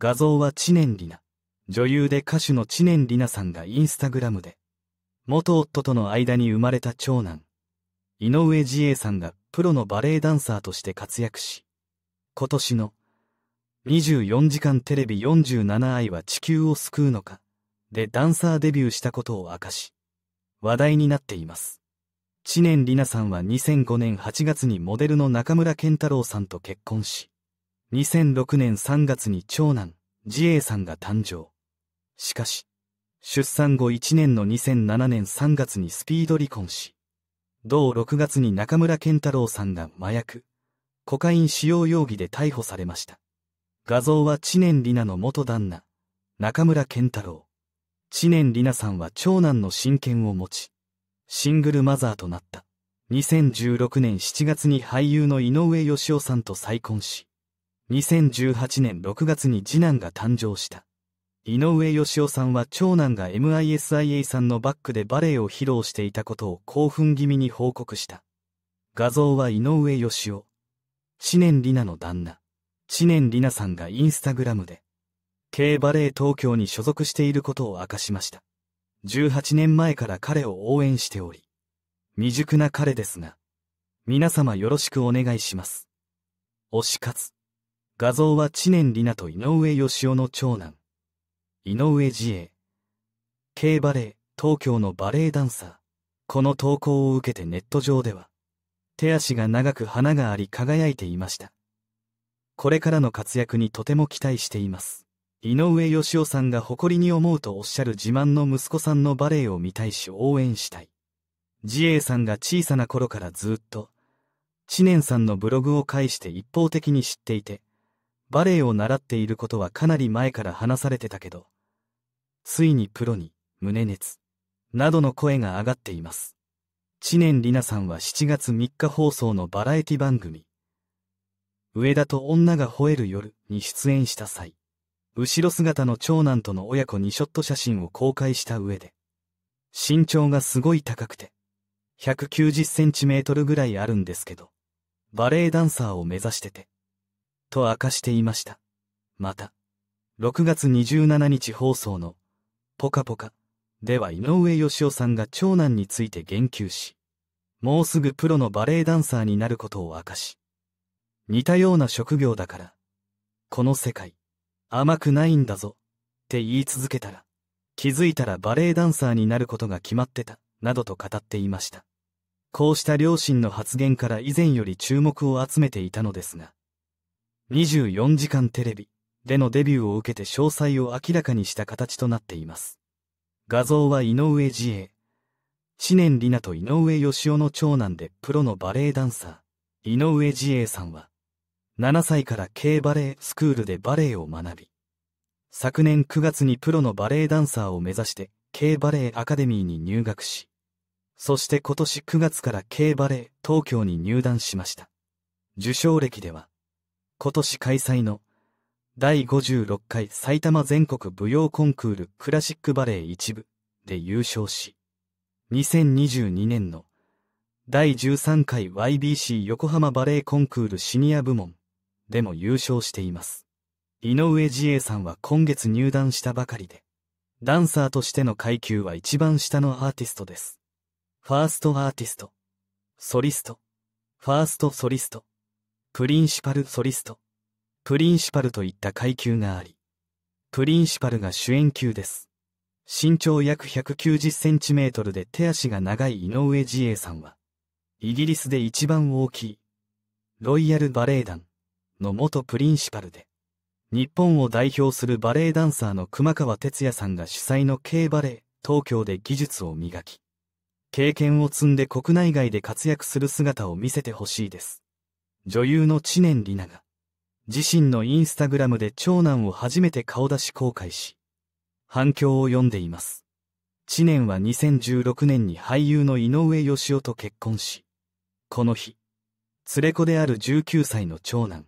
画像は知念里奈。女優で歌手の知念里奈さんがインスタグラムで、元夫との間に生まれた長男、井上自衛さんがプロのバレエダンサーとして活躍し、今年の24時間テレビ47愛は地球を救うのかでダンサーデビューしたことを明かし、話題になっています。知念里奈さんは2005年8月にモデルの中村健太郎さんと結婚し、2006年3月に長男、自衛さんが誕生。しかし、出産後1年の2007年3月にスピード離婚し、同6月に中村健太郎さんが麻薬、コカイン使用容疑で逮捕されました。画像は知念里奈の元旦那、中村健太郎。知念里奈さんは長男の親権を持ち、シングルマザーとなった。2016年7月に俳優の井上義雄さんと再婚し、2018年6月に次男が誕生した。井上義雄さんは長男が MISIA さんのバックでバレエを披露していたことを興奮気味に報告した。画像は井上義雄。知念里奈の旦那。知念里奈さんがインスタグラムで、K バレエ東京に所属していることを明かしました。18年前から彼を応援しており、未熟な彼ですが、皆様よろしくお願いします。推し活。画像は知念里奈と井上義雄の長男、井上自衛。K バレー、東京のバレエダンサー。この投稿を受けてネット上では、手足が長く花があり輝いていました。これからの活躍にとても期待しています。井上義雄さんが誇りに思うとおっしゃる自慢の息子さんのバレエを見たいし応援したい。自衛さんが小さな頃からずっと、知念さんのブログを介して一方的に知っていて、バレエを習っていることはかなり前から話されてたけど、ついにプロに、胸熱、などの声が上がっています。知念里奈さんは7月3日放送のバラエティ番組、上田と女が吠える夜に出演した際、後ろ姿の長男との親子2ショット写真を公開した上で、身長がすごい高くて、190センチメートルぐらいあるんですけど、バレエダンサーを目指してて、と明かしていました。また、6月27日放送のポカポカ、では井上芳雄さんが長男について言及し、もうすぐプロのバレエダンサーになることを明かし、似たような職業だから、この世界、甘くないんだぞ、って言い続けたら、気づいたらバレエダンサーになることが決まってた、などと語っていました。こうした両親の発言から以前より注目を集めていたのですが、24時間テレビでのデビューを受けて詳細を明らかにした形となっています。画像は井上自衛。知念里奈と井上義雄の長男でプロのバレエダンサー、井上自衛さんは、7歳から K バレエスクールでバレエを学び、昨年9月にプロのバレエダンサーを目指して K バレエアカデミーに入学し、そして今年9月から K バレエ東京に入団しました。受賞歴では、今年開催の第56回埼玉全国舞踊コンクールクラシックバレエ一部で優勝し、2022年の第13回 YBC 横浜バレエコンクールシニア部門でも優勝しています。井上自衛さんは今月入団したばかりで、ダンサーとしての階級は一番下のアーティストです。ファーストアーティスト、ソリスト、ファーストソリスト、プリンシパル・ソリスト、プリンシパルといった階級があり、プリンシパルが主演級です。身長約190センチメートルで手足が長い井上自衛さんは、イギリスで一番大きい、ロイヤルバレエ団の元プリンシパルで、日本を代表するバレエダンサーの熊川哲也さんが主催の K バレエ東京で技術を磨き、経験を積んで国内外で活躍する姿を見せてほしいです。女優の知念里奈が、自身のインスタグラムで長男を初めて顔出し公開し、反響を読んでいます。知念は2016年に俳優の井上義雄と結婚し、この日、連れ子である19歳の長男、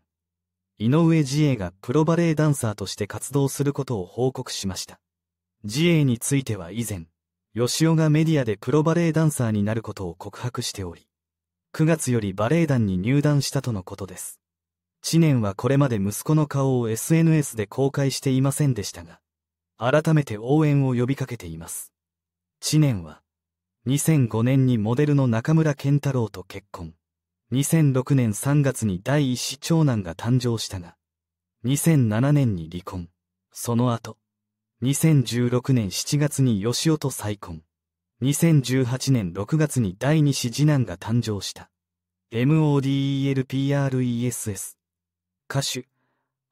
井上自衛がプロバレエダンサーとして活動することを報告しました。自衛については以前、吉尾がメディアでプロバレエダンサーになることを告白しており、9月よりバレエ団に入団したとのことです。知念はこれまで息子の顔を SNS で公開していませんでしたが、改めて応援を呼びかけています。知念は、2005年にモデルの中村健太郎と結婚。2006年3月に第一子長男が誕生したが、2007年に離婚。その後、2016年7月に吉尾と再婚。2018年6月に第2子次男が誕生した。MODELPRESS。歌手、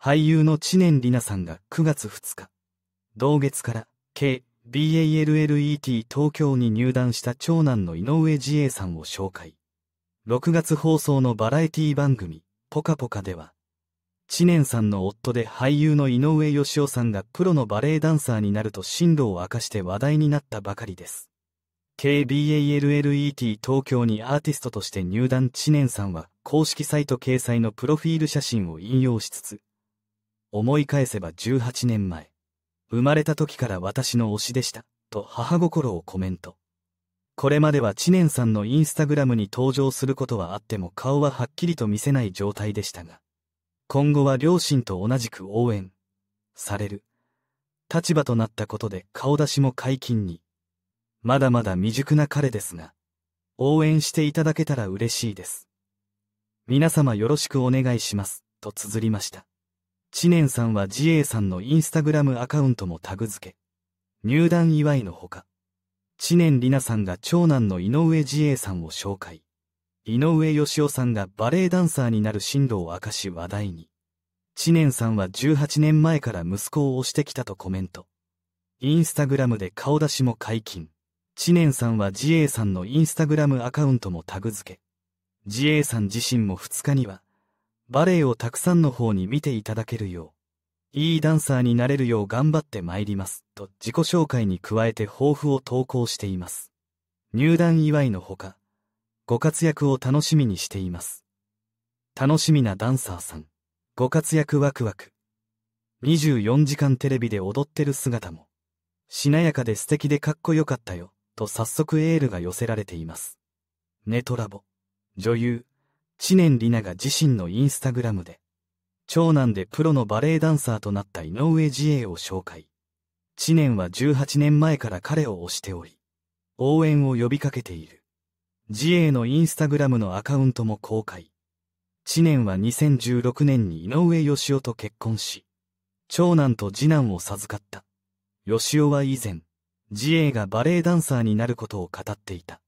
俳優の知念里奈さんが9月2日、同月から、K、BALLET 東京に入団した長男の井上自衛さんを紹介。6月放送のバラエティ番組、ポカポカでは、知念さんの夫で俳優の井上義雄さんがプロのバレエダンサーになると進路を明かして話題になったばかりです。KBALLET 東京にアーティストとして入団知念さんは公式サイト掲載のプロフィール写真を引用しつつ、思い返せば18年前、生まれた時から私の推しでした、と母心をコメント。これまでは知念さんのインスタグラムに登場することはあっても顔ははっきりと見せない状態でしたが、今後は両親と同じく応援、される、立場となったことで顔出しも解禁に、まだまだ未熟な彼ですが、応援していただけたら嬉しいです。皆様よろしくお願いします、と綴りました。知念さんは自衛さんのインスタグラムアカウントもタグ付け、入団祝いのほか、知念里奈さんが長男の井上自衛さんを紹介、井上義雄さんがバレエダンサーになる進路を明かし話題に、知念さんは18年前から息子を推してきたとコメント。インスタグラムで顔出しも解禁。知念さんは自衛さんのインスタグラムアカウントもタグ付け、自衛さん自身も2日には、バレエをたくさんの方に見ていただけるよう、いいダンサーになれるよう頑張って参ります、と自己紹介に加えて抱負を投稿しています。入団祝いのほか、ご活躍を楽しみにしています。楽しみなダンサーさん、ご活躍ワクワク。24時間テレビで踊ってる姿も、しなやかで素敵でかっこよかったよ。と早速エールが寄せられています。ネトラボ、女優、知念里奈が自身のインスタグラムで、長男でプロのバレエダンサーとなった井上自衛を紹介。知念は18年前から彼を推しており、応援を呼びかけている。自衛のインスタグラムのアカウントも公開。知念は2016年に井上義雄と結婚し、長男と次男を授かった。義雄は以前、自衛がバレエダンサーになることを語っていた。